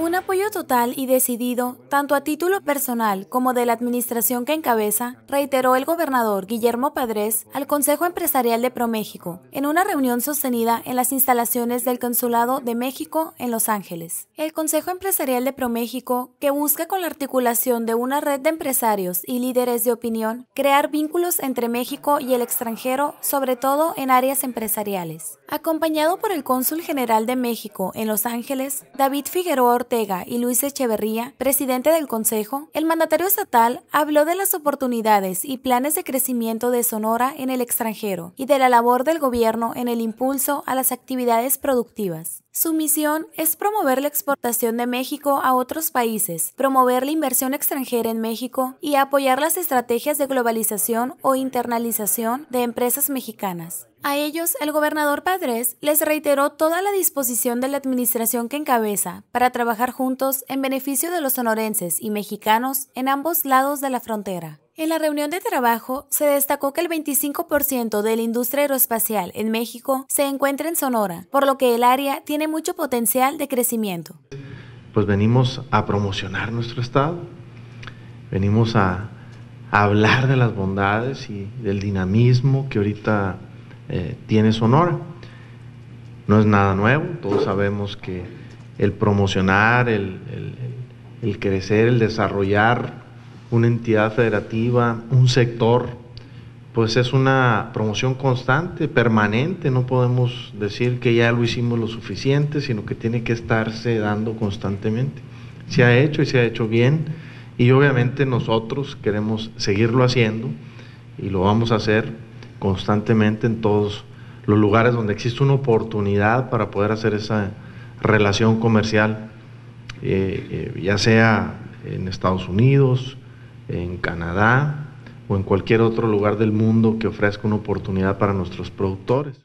Un apoyo total y decidido, tanto a título personal como de la administración que encabeza, reiteró el gobernador Guillermo Padres al Consejo Empresarial de ProMéxico en una reunión sostenida en las instalaciones del Consulado de México en Los Ángeles. El Consejo Empresarial de ProMéxico, que busca con la articulación de una red de empresarios y líderes de opinión crear vínculos entre México y el extranjero, sobre todo en áreas empresariales. Acompañado por el Cónsul General de México en Los Ángeles, David Figueroa y Luis Echeverría, presidente del Consejo, el mandatario estatal habló de las oportunidades y planes de crecimiento de Sonora en el extranjero y de la labor del gobierno en el impulso a las actividades productivas. Su misión es promover la exportación de México a otros países, promover la inversión extranjera en México y apoyar las estrategias de globalización o internalización de empresas mexicanas. A ellos, el gobernador Padres les reiteró toda la disposición de la administración que encabeza para trabajar juntos en beneficio de los sonorenses y mexicanos en ambos lados de la frontera. En la reunión de trabajo se destacó que el 25% de la industria aeroespacial en México se encuentra en Sonora, por lo que el área tiene mucho potencial de crecimiento. Pues venimos a promocionar nuestro estado, venimos a, hablar de las bondades y del dinamismo que ahorita eh, tiene Sonora. No es nada nuevo, todos sabemos que el promocionar, el crecer, el desarrollar una entidad federativa, un sector, pues es una promoción constante, permanente, no podemos decir que ya lo hicimos lo suficiente, sino que tiene que estarse dando constantemente. Se ha hecho y se ha hecho bien y obviamente nosotros queremos seguirlo haciendo y lo vamos a hacer constantemente en todos los lugares donde existe una oportunidad para poder hacer esa relación comercial, eh, eh, ya sea en Estados Unidos, en Canadá o en cualquier otro lugar del mundo que ofrezca una oportunidad para nuestros productores.